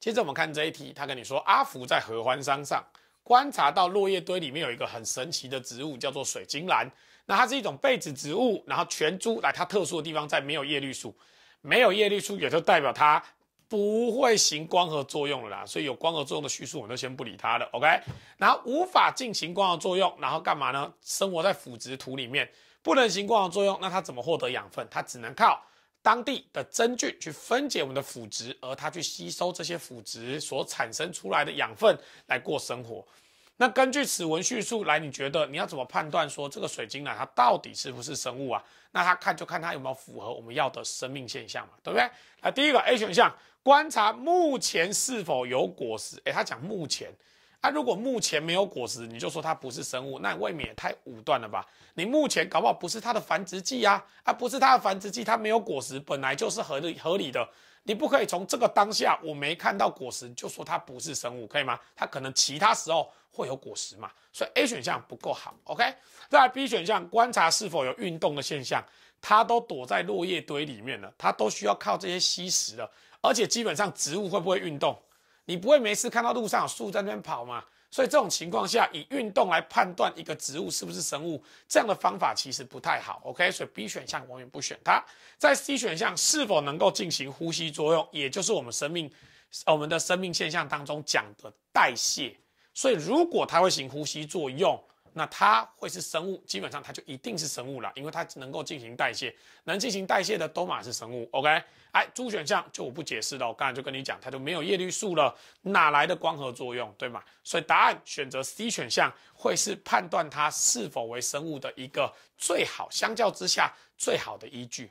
接着我们看这一题，他跟你说阿福在合欢山上观察到落叶堆里面有一个很神奇的植物，叫做水晶兰。那它是一种被子植物，然后全株来它特殊的地方在没有叶绿素，没有叶绿素也就代表它不会行光合作用了啦。所以有光合作用的叙述我们就先不理它了，OK？然后无法进行光合作用，然后干嘛呢？生活在腐殖土里面，不能行光合作用，那它怎么获得养分？它只能靠。当地的真菌去分解我们的腐殖，而它去吸收这些腐殖所产生出来的养分来过生活。那根据此文叙述来，你觉得你要怎么判断说这个水晶啊，它到底是不是生物啊？那它看就看它有没有符合我们要的生命现象嘛，对不对？那第一个 A 选项，观察目前是否有果实。诶，他讲目前。它如果目前没有果实，你就说它不是生物，那未免也太武断了吧？你目前搞不好不是它的繁殖季啊，啊，不是它的繁殖季，它没有果实，本来就是合理合理的，你不可以从这个当下我没看到果实就说它不是生物，可以吗？它可能其他时候会有果实嘛，所以 A 选项不够好，OK？再来 B 选项，观察是否有运动的现象，它都躲在落叶堆里面了，它都需要靠这些吸食了，而且基本上植物会不会运动？你不会每次看到路上有树在那边跑吗？所以这种情况下，以运动来判断一个植物是不是生物，这样的方法其实不太好。OK，所以 B 选项我们也不选它。在 C 选项是否能够进行呼吸作用，也就是我们生命、我们的生命现象当中讲的代谢。所以如果它会行呼吸作用。那它会是生物，基本上它就一定是生物了，因为它能够进行代谢，能进行代谢的都嘛是生物，OK？哎，猪选项就我不解释了，我刚才就跟你讲，它就没有叶绿素了，哪来的光合作用，对吗？所以答案选择 C 选项会是判断它是否为生物的一个最好，相较之下最好的依据。